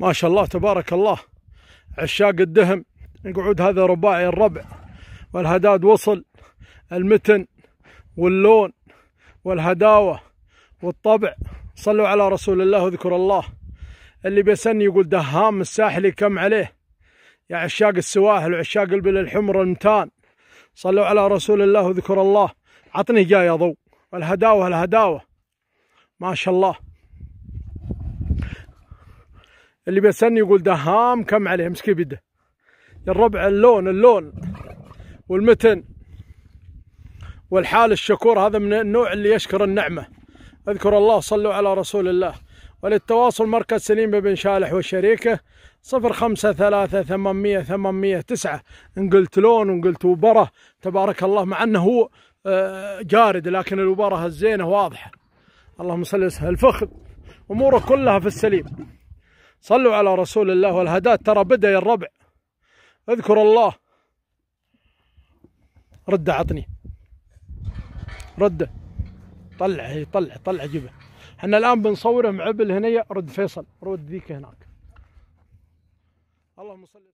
ما شاء الله تبارك الله عشاق الدهم يقعد هذا رباعي الربع والهداد وصل المتن واللون والهداوة والطبع صلوا على رسول الله وذكر الله اللي بيسني يقول دهام الساحلي كم عليه يا عشاق السواحل وعشاق البل الحمر المتان صلوا على رسول الله وذكر الله عطني جاي يا ضو والهداوة الهداوة ما شاء الله اللي بيسالني يقول دهام كم عليه امسك بيده الربع اللون اللون والمتن والحال الشكور هذا من النوع اللي يشكر النعمه اذكر الله صلوا على رسول الله وللتواصل مركز سليم بن شالح وشريكه صفر خمسة ثلاثة ثمانمية ثمانمية تسعة إن قلت لون وإن قلت وبرة تبارك الله مع أنه هو آه، جارد لكن الوبرة الزينة واضحة اللهم صل وسلم الفخذ أموره كلها في السليم صلوا على رسول الله والهداة ترى بدأ يا الربع اذكر الله رد عطني رده طلع طلع طلع جبه احنا الان بنصوره معبل هنيه رد فيصل رد ذيك هناك اللهم صل